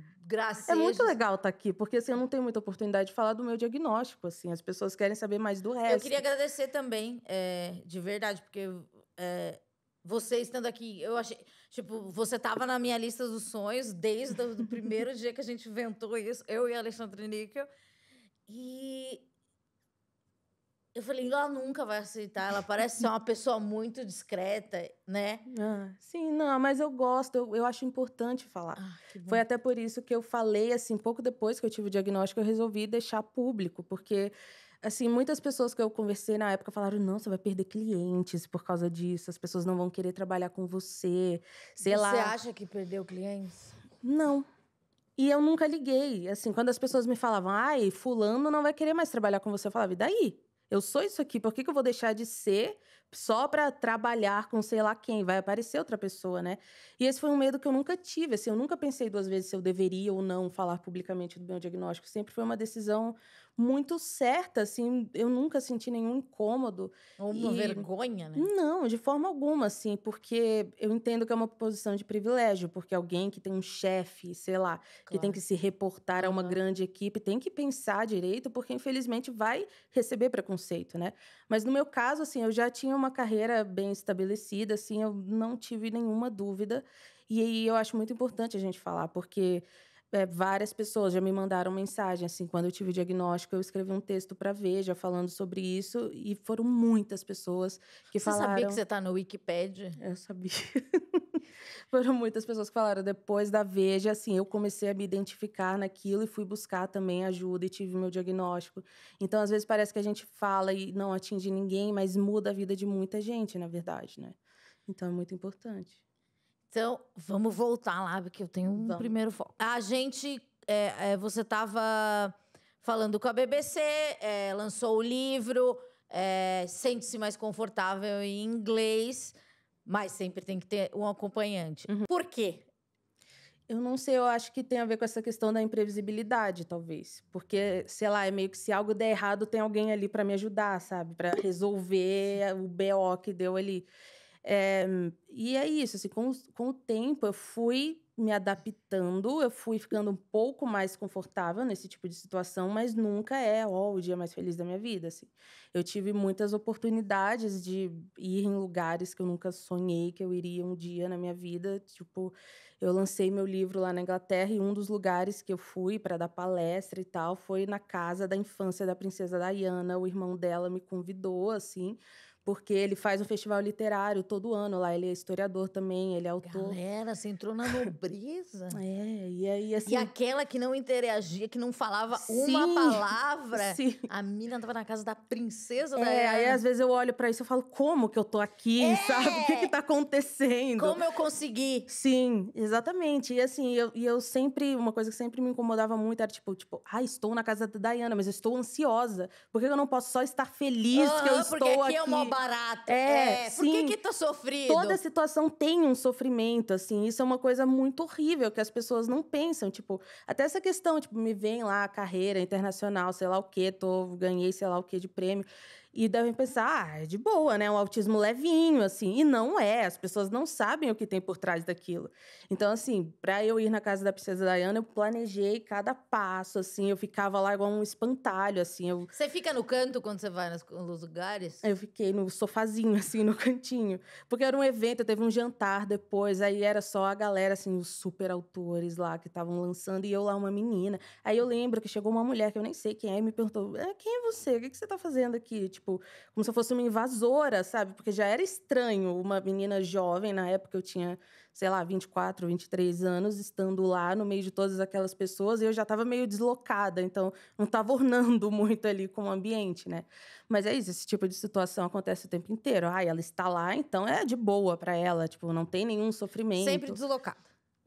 é muito legal estar tá aqui, porque assim, eu não tenho muita oportunidade de falar do meu diagnóstico, assim, as pessoas querem saber mais do resto. Eu queria agradecer também, é, de verdade, porque é, você estando aqui, eu achei, tipo, você estava na minha lista dos sonhos desde o primeiro dia que a gente inventou isso, eu e a Alexandre Níquel, e eu falei, ela nunca vai aceitar, ela parece ser uma pessoa muito discreta, né? Ah, sim, não, mas eu gosto, eu, eu acho importante falar. Ah, Foi até por isso que eu falei, assim, pouco depois que eu tive o diagnóstico, eu resolvi deixar público, porque assim, muitas pessoas que eu conversei na época falaram: não, você vai perder clientes por causa disso, as pessoas não vão querer trabalhar com você. Sei você lá. Você acha que perdeu clientes? Não. E eu nunca liguei. Assim, quando as pessoas me falavam, ai, fulano não vai querer mais trabalhar com você, eu falava, e daí? Eu sou isso aqui, por que, que eu vou deixar de ser só para trabalhar com sei lá quem? Vai aparecer outra pessoa, né? E esse foi um medo que eu nunca tive, assim, eu nunca pensei duas vezes se eu deveria ou não falar publicamente do meu diagnóstico. Sempre foi uma decisão muito certa, assim, eu nunca senti nenhum incômodo. Ou uma e... vergonha, né? Não, de forma alguma, assim, porque eu entendo que é uma posição de privilégio, porque alguém que tem um chefe, sei lá, claro. que tem que se reportar a uma grande equipe, tem que pensar direito, porque infelizmente vai receber preconceito, né? Mas no meu caso, assim, eu já tinha uma carreira bem estabelecida, assim, eu não tive nenhuma dúvida. E aí eu acho muito importante a gente falar, porque é, várias pessoas já me mandaram mensagem. Assim, quando eu tive o diagnóstico, eu escrevi um texto para Veja falando sobre isso e foram muitas pessoas que você falaram. Você sabia que você tá no Wikipedia? Eu sabia. foram muitas pessoas que falaram depois da Veja. Assim, eu comecei a me identificar naquilo e fui buscar também ajuda e tive meu diagnóstico. Então, às vezes parece que a gente fala e não atinge ninguém, mas muda a vida de muita gente, na verdade, né? Então é muito importante. Então, vamos voltar lá, porque eu tenho um vamos. primeiro foco. A gente. É, é, você estava falando com a BBC, é, lançou o livro é, Sente-se Mais Confortável em Inglês, mas sempre tem que ter um acompanhante. Uhum. Por quê? Eu não sei, eu acho que tem a ver com essa questão da imprevisibilidade, talvez. Porque, sei lá, é meio que se algo der errado, tem alguém ali para me ajudar, sabe? Para resolver o BO que deu ali. É, e é isso, assim, com, com o tempo eu fui me adaptando, eu fui ficando um pouco mais confortável nesse tipo de situação, mas nunca é o dia mais feliz da minha vida. Assim. Eu tive muitas oportunidades de ir em lugares que eu nunca sonhei que eu iria um dia na minha vida. Tipo, eu lancei meu livro lá na Inglaterra e um dos lugares que eu fui para dar palestra e tal foi na casa da infância da princesa Diana. O irmão dela me convidou, assim porque ele faz um festival literário todo ano lá. Ele é historiador também, ele é autor. Galera, você entrou na nobreza. é, e aí assim. E aquela que não interagia, que não falava sim, uma palavra. Sim. A mina tava na casa da princesa é, da Diana. Aí às vezes eu olho para isso e falo, como que eu tô aqui, é! sabe? O que que tá acontecendo? Como eu consegui? Sim, exatamente. E assim, eu, e eu sempre, uma coisa que sempre me incomodava muito era tipo, tipo, ah, estou na casa da Diana, mas eu estou ansiosa. Por que eu não posso só estar feliz que eu estou aqui? É barato. É, é. Por sim. que que tá sofrido? Toda situação tem um sofrimento, assim. Isso é uma coisa muito horrível que as pessoas não pensam. Tipo, até essa questão, tipo, me vem lá a carreira internacional, sei lá o quê, tô, ganhei sei lá o quê de prêmio. E devem pensar, ah, é de boa, né? Um autismo levinho, assim. E não é, as pessoas não sabem o que tem por trás daquilo. Então, assim, para eu ir na casa da princesa Diana, eu planejei cada passo, assim. Eu ficava lá igual um espantalho, assim. Eu... Você fica no canto quando você vai nos lugares? Eu fiquei no sofazinho, assim, no cantinho. Porque era um evento, teve um jantar depois, aí era só a galera, assim, os super autores lá que estavam lançando, e eu lá, uma menina. Aí eu lembro que chegou uma mulher que eu nem sei quem é e me perguntou: ah, quem é você? O que você tá fazendo aqui? Tipo, tipo, como se eu fosse uma invasora, sabe? Porque já era estranho uma menina jovem, na época eu tinha, sei lá, 24, 23 anos, estando lá no meio de todas aquelas pessoas, e eu já estava meio deslocada, então não estava ornando muito ali com o ambiente, né? Mas é isso, esse tipo de situação acontece o tempo inteiro. Ah, ela está lá, então é de boa para ela, tipo, não tem nenhum sofrimento. Sempre deslocada.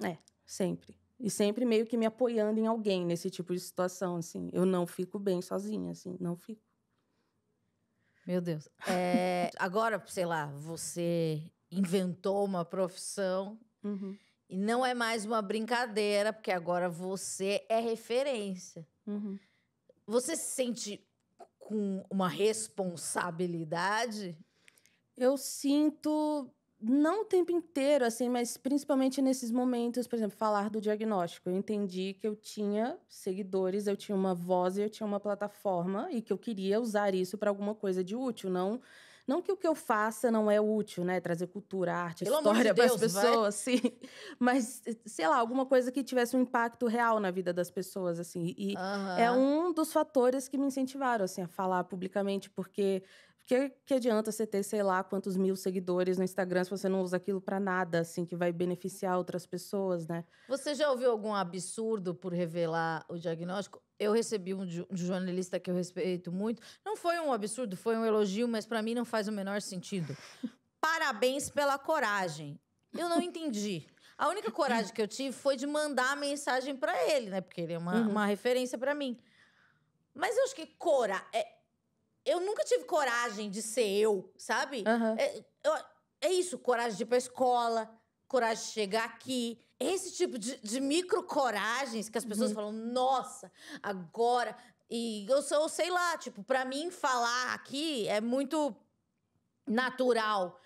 É, sempre. E sempre meio que me apoiando em alguém nesse tipo de situação, assim. Eu não fico bem sozinha, assim, não fico. Meu Deus. É, agora, sei lá, você inventou uma profissão uhum. e não é mais uma brincadeira, porque agora você é referência. Uhum. Você se sente com uma responsabilidade? Eu sinto não o tempo inteiro, assim, mas principalmente nesses momentos, por exemplo, falar do diagnóstico. Eu entendi que eu tinha seguidores, eu tinha uma voz, eu tinha uma plataforma e que eu queria usar isso para alguma coisa de útil, não não que o que eu faça não é útil, né? Trazer cultura, arte, Pelo história de para as pessoas, assim Mas, sei lá, alguma coisa que tivesse um impacto real na vida das pessoas, assim. E é um dos fatores que me incentivaram, assim, a falar publicamente, porque que, que adianta você ter, sei lá, quantos mil seguidores no Instagram se você não usa aquilo para nada, assim, que vai beneficiar outras pessoas, né? Você já ouviu algum absurdo por revelar o diagnóstico? Eu recebi um, de, um jornalista que eu respeito muito. Não foi um absurdo, foi um elogio, mas para mim não faz o menor sentido. Parabéns pela coragem. Eu não entendi. A única coragem que eu tive foi de mandar a mensagem para ele, né? Porque ele é uma, uhum. uma referência para mim. Mas eu acho que cora é, eu nunca tive coragem de ser eu, sabe? Uhum. É, eu, é, isso, coragem de ir pra escola, coragem de chegar aqui. Esse tipo de, de micro coragens que as pessoas uhum. falam, nossa, agora. E eu sou, sei lá, tipo, pra mim falar aqui é muito natural.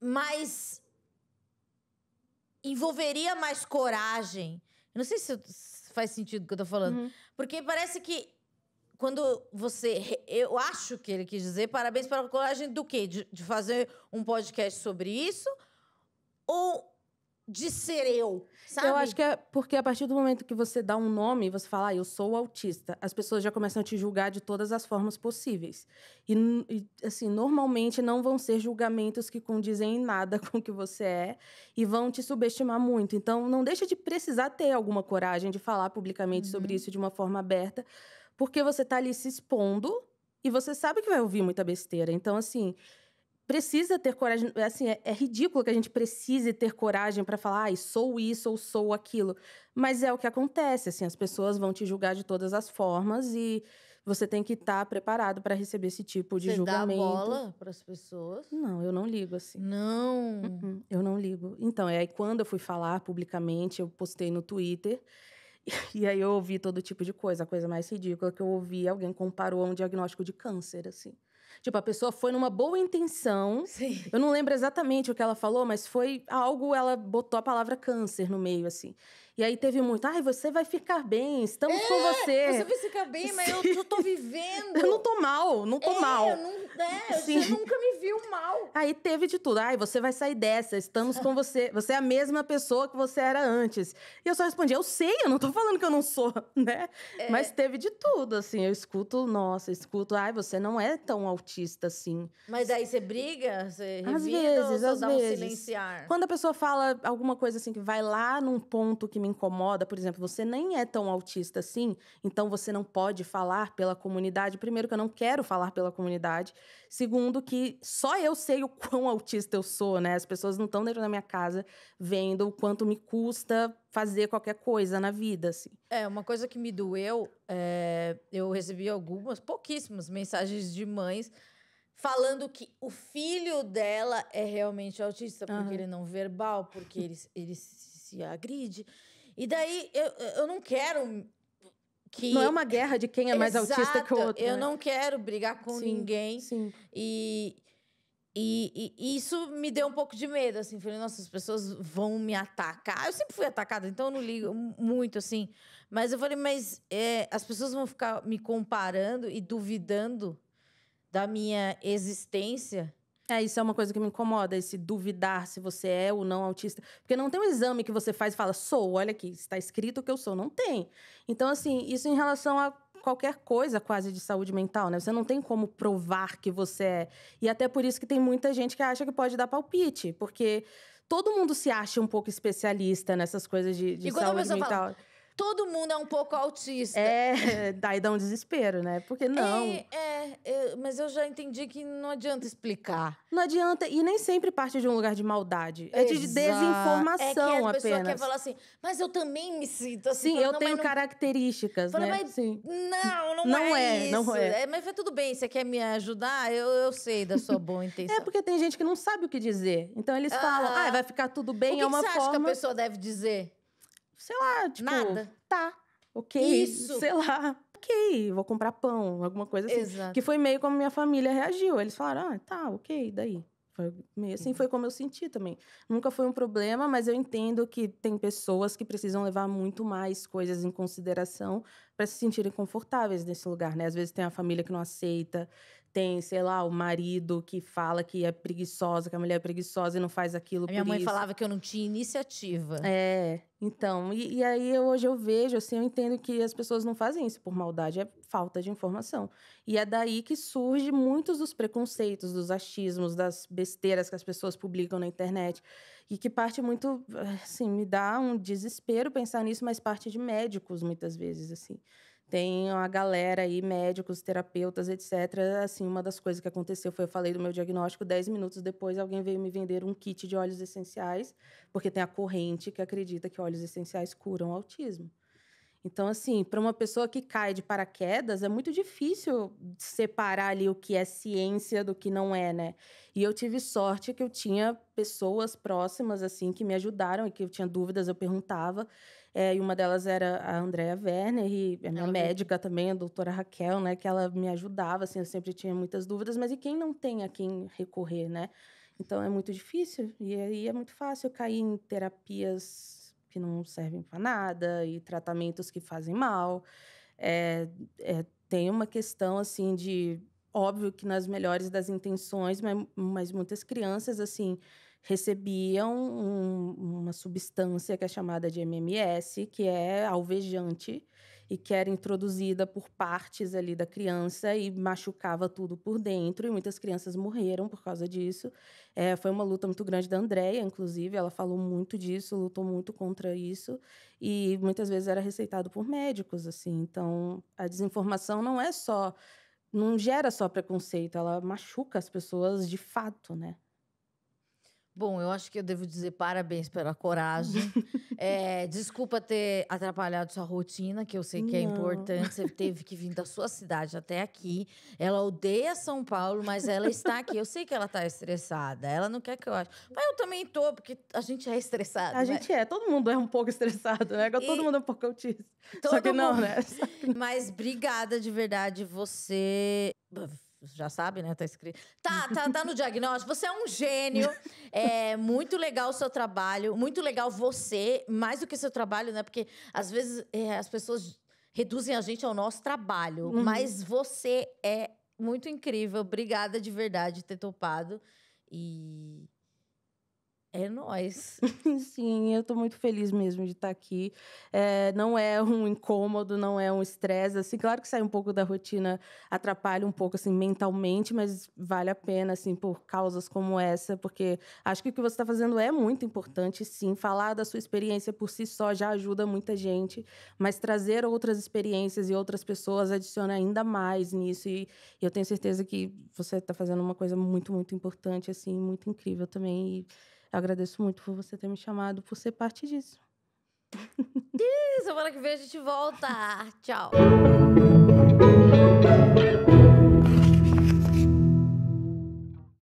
Mas envolveria mais coragem. Eu não sei se faz sentido o que eu tô falando. Uhum. Porque parece que quando você. Eu acho que ele quis dizer parabéns para a coragem do quê? De, de, fazer um podcast sobre isso? Ou de ser eu? Sabe? Eu acho que é porque a partir do momento que você dá um nome, você fala, ah, eu sou autista, as pessoas já começam a te julgar de todas as formas possíveis. E, e assim, normalmente não vão ser julgamentos que condizem em nada com o que você é e vão te subestimar muito. Então, não deixa de precisar ter alguma coragem de falar publicamente uhum. sobre isso de uma forma aberta porque você está ali se expondo e você sabe que vai ouvir muita besteira. Então, assim, precisa ter coragem. Assim, é, é ridículo que a gente precise ter coragem para falar, ai, sou isso ou sou aquilo. Mas é o que acontece, assim, as pessoas vão te julgar de todas as formas e você tem que estar tá preparado para receber esse tipo de você julgamento. Dá bola para as pessoas? Não, eu não ligo assim. Não. Uhum, eu não ligo. Então, é aí quando eu fui falar publicamente, eu postei no Twitter e aí eu ouvi todo tipo de coisa. A coisa mais ridícula que eu ouvi, alguém comparou a um diagnóstico de câncer, assim. Tipo, a pessoa foi numa boa intenção. Sim. Eu não lembro exatamente o que ela falou, mas foi algo, ela botou a palavra câncer no meio, assim. E aí teve muito, ai, você vai ficar bem, estamos é, com você. Você vai ficar bem, mas Sim. eu tô vivendo. Eu não tô mal, não tô é, mal. Eu não, é, Sim. você nunca me viu mal. Aí teve de tudo, ai, você vai sair dessa, estamos com você. Você é a mesma pessoa que você era antes. E eu só respondi, eu sei, eu não tô falando que eu não sou, né? É. Mas teve de tudo, assim, eu escuto, nossa, eu escuto, ai, você não é tão autista assim. Mas daí você briga, você às vezes, ou às dá vezes. um silenciar? Quando a pessoa fala alguma coisa assim, que vai lá num ponto que me incomoda, por exemplo, você nem é tão autista assim, então você não pode falar pela comunidade. Primeiro, que eu não quero falar pela comunidade. Segundo, que só eu sei o quão autista eu sou, né? As pessoas não estão dentro da minha casa vendo o quanto me custa fazer qualquer coisa na vida, assim. É, uma coisa que me doeu, é, eu recebi algumas, pouquíssimas mensagens de mães falando que o filho dela é realmente autista, porque uhum. ele é não verbal, porque ele, ele se agride. E daí eu, eu não quero que... Não é uma guerra de quem é mais Exato, autista que o outro. Eu né? não quero brigar com sim, ninguém. Sim. E, e, e, isso me deu um pouco de medo, assim. Falei, nossa, as pessoas vão me atacar. Eu sempre fui atacada, então eu não ligo muito, assim. Mas eu falei, mas é, as pessoas vão ficar me comparando e duvidando da minha existência é, isso é uma coisa que me incomoda, esse duvidar se você é ou não autista. Porque não tem um exame que você faz e fala, sou, olha aqui, está escrito que eu sou. Não tem. Então, assim, isso em relação a qualquer coisa quase de saúde mental, né? Você não tem como provar que você é. E até por isso que tem muita gente que acha que pode dar palpite, porque todo mundo se acha um pouco especialista nessas coisas de, de saúde mental. Fala, todo mundo é um pouco autista. É, daí dá um desespero, né? Porque é, não. É, é, mas eu já entendi que não adianta explicar. Não adianta, e nem sempre parte de um lugar de maldade. É de Exato. desinformação é que a apenas. pessoa quer falar assim, mas eu também me sinto assim. Sim, eu não, tenho características, não... né? mas, Sim. Não, não, não é, é Não é. é mas é tudo bem, você quer me ajudar? Eu, eu sei da sua boa intenção. é porque tem gente que não sabe o que dizer. Então eles ah, falam, ah, vai ficar tudo bem, o uma é uma que você forma... acha que a pessoa deve dizer? sei lá, tipo. Nada. Tá. Ok. Isso. Sei lá. Ok, vou comprar pão, alguma coisa assim. Exato. Que foi meio como minha família reagiu. Eles falaram, ah, tá, ok, daí. Foi meio assim, foi uhum. como eu senti também. Nunca foi um problema, mas eu entendo que tem pessoas que precisam levar muito mais coisas em consideração para se sentirem confortáveis nesse lugar, né? Às vezes tem a família que não aceita, tem, sei lá, o marido que fala que é preguiçosa, que a mulher é preguiçosa e não faz aquilo a minha mãe falava que eu não tinha iniciativa. É, então, e, e aí hoje eu vejo, assim, eu entendo que as pessoas não fazem isso por maldade, é falta de informação. E é daí que surge muitos dos preconceitos, dos achismos, das besteiras que as pessoas publicam na internet. E que parte muito, assim, me dá um desespero pensar nisso, mas parte de médicos, muitas vezes, assim. Tem uma galera aí, médicos, terapeutas, etc. Assim, uma das coisas que aconteceu foi eu falei do meu diagnóstico, dez minutos depois alguém veio me vender um kit de óleos essenciais, porque tem a corrente que acredita que óleos essenciais curam autismo. Então, assim, para uma pessoa que cai de paraquedas, é muito difícil separar ali o que é ciência do que não é, né? E eu tive sorte que eu tinha pessoas próximas, assim, que me ajudaram e que eu tinha dúvidas, eu perguntava. É, e uma delas era a Andrea Werner, e a é minha ela médica também, a doutora Raquel, né? Que ela me ajudava, assim, eu sempre tinha muitas dúvidas. Mas e quem não tem a quem recorrer, né? Então é muito difícil. E aí é muito fácil cair em terapias que não servem para nada e tratamentos que fazem mal. É, é, tem uma questão, assim, de... Óbvio que nas melhores das intenções, mas, mas muitas crianças, assim recebiam um, uma substância que é chamada de MMS, que é alvejante e que era introduzida por partes ali da criança e machucava tudo por dentro e muitas crianças morreram por causa disso. É, foi uma luta muito grande da Andrea, inclusive, ela falou muito disso, lutou muito contra isso e muitas vezes era receitado por médicos assim. Então, a desinformação não é só não gera só preconceito, ela machuca as pessoas de fato, né? Bom, eu acho que eu devo dizer parabéns pela coragem. é, desculpa ter atrapalhado sua rotina, que eu sei que é Não. é importante. Você teve que vir da sua cidade até aqui. Ela odeia São Paulo, mas ela está aqui. Eu sei que ela está estressada. Ela não quer que eu ache. Mas eu também tô, porque a gente é estressada. A né? gente é. Todo mundo é um pouco estressado, né? Todo e... mundo é um pouco autista. Só que mundo... não, né? Que não. Mas obrigada de verdade. Você já sabe, né? Tá escrito. Tá, tá, tá no diagnóstico. Você é um gênio. É muito legal o seu trabalho, muito legal você, mais do que seu trabalho, né? Porque às vezes é, as pessoas reduzem a gente ao nosso trabalho, uhum. mas você é muito incrível. Obrigada de verdade por ter topado. E é nós. Sim, eu estou muito feliz mesmo de estar tá aqui. É, não é um incômodo, não é um estresse. Assim, claro que sai um pouco da rotina, atrapalha um pouco assim mentalmente, mas vale a pena assim por causas como essa, porque acho que o que você está fazendo é muito importante. Sim, falar da sua experiência por si só já ajuda muita gente, mas trazer outras experiências e outras pessoas adiciona ainda mais nisso. E eu tenho certeza que você está fazendo uma coisa muito, muito importante, assim, muito incrível também. E eu agradeço muito por você ter me chamado, por ser parte disso. Semana que vem a gente volta. Tchau.